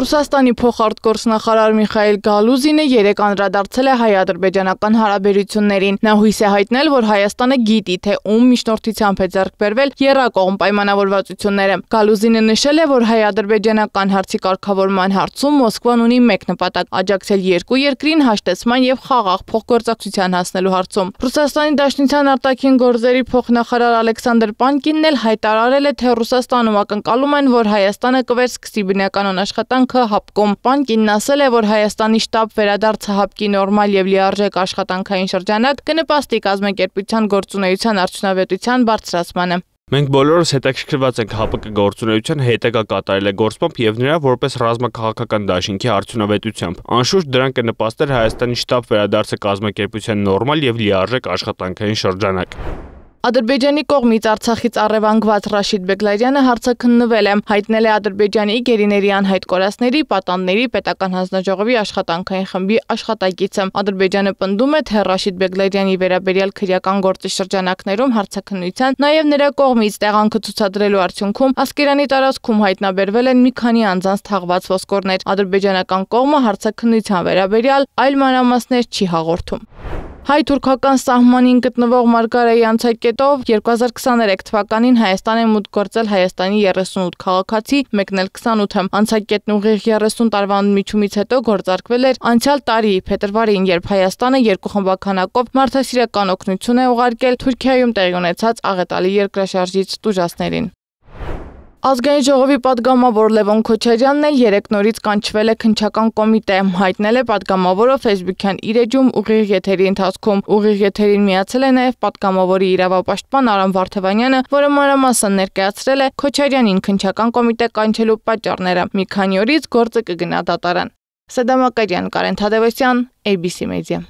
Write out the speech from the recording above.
Ռուսաստանի փոխարտգործնախարար Միխայել Գալուզինը երեկ անդրադարձել է հայ-ադրբեջանական հարաբերություններին։ Նա հույս է հայտնել, որ Հայաստանը գիտի, թե ում միջնորդությամբ է ձեռք բերվել երկկողմ պայմանավորվածությունները։ Գալուզինը նշել է, որ հայ-ադրբեջանական հարցի կարգավորման հարցում Մոսկվան ունի մեկ նպատակ՝ աջակցել երկու երկրին հաշտեցման եւ խաղաղ փոխգործակցության հասնելու հարցում։ Ռուսաստանի Դաշնության արտաքին գործերի փոխնախարար Ալեքսանդր Պանկինն էլ հայտարարել է, թե Ռուսաստանում ակնկալում են, որ Հայաստանը կվերսկսի բնականոն աշխատանք աշխատանքը Հապկոմ Պանկինն ասել է, որ Հայաստանի շտաբ վերադարձը Հապկի նորմալ եւ լիարժեք աշխատանքային շրջանակ կնպաստի կազմակերպության գործունեության արդյունավետության բարձրացմանը։ Մենք բոլորս հետաքրքրված ենք ՀԱՊԿ գործունեության հետագա կատարել է գործպամբ եւ նրա որպես ռազմաքաղաքական դաշինքի արդյունավետությամբ։ Անշուշտ դրան կնպաստեր Հայաստանի շտաբ վերադարձը կազմակերպության նորմալ եւ լիարժեք աշխատանքային շրջանակ։ Ադրբեջանի կողմից Արցախից առևանգված Ռաշիդ Բեգլարյանը հարցաքննվել է, հայտնել է Ադրբեջանի գերիների անհայտ կորածների, պատանների պետական հանձնաժողովի աշխատանքային խմբի աշխատակիցը։ Ադրբեջանը պնդում է, թե Ռաշիդ Բեգլարյանի վերաբերյալ քրեական գործի շրջանակներում հարցաքննության, նաև նրա կողմից տեղանքը ցուցադրելու արդյունքում Ասկերանի տարածքում հայտնաբերվել են մի քանի անձանց թաղված ոսկորներ։ Ադրբեջանական կողմը հարցաքննության վերաբերյալ այլ մանրամասներ չի հաղորդում։ Հայ-թուրքական սահմանին գտնվող Մարգարեի անցակետով 2023 թվականին Հայաստան է մուտք գործել Հայաստանի 38 քաղաքացի, մեկնել 28-ը։ Անցակետն ուղիղ 30 տարվա ընդմիջումից հետո գործարկվել էր անցյալ տարի փետրվարին, երբ Հայաստանը երկու խմբականակով մարդասիրական օգնություն է ուղարկել Թուրքիայում տեղի ունեցած աղետալի երկրաշարժից տուժածներին։ Ազգային ժողովի падգամավոր Լևոն Քոչարյանն էլ երեք նորից կանչվել է քնչական կոմիտե։ Հայտնել է падգամավորը Facebook-յան իր էջում ուղիղ եթերի ընթացքում։ Ուղիղ եթերին միացել է նաև падգամավորի իրավապաշտպան Արամ Վարդևանյանը, որը մանրամասն ներկայացրել է Քոչարյանին քնչական կոմիտե կանչելու պատճառները։ Մի քանի օրից գործը կգնա դատարան։ Սեդամակարյան, Կարեն Թադևոսյան, ABC Media։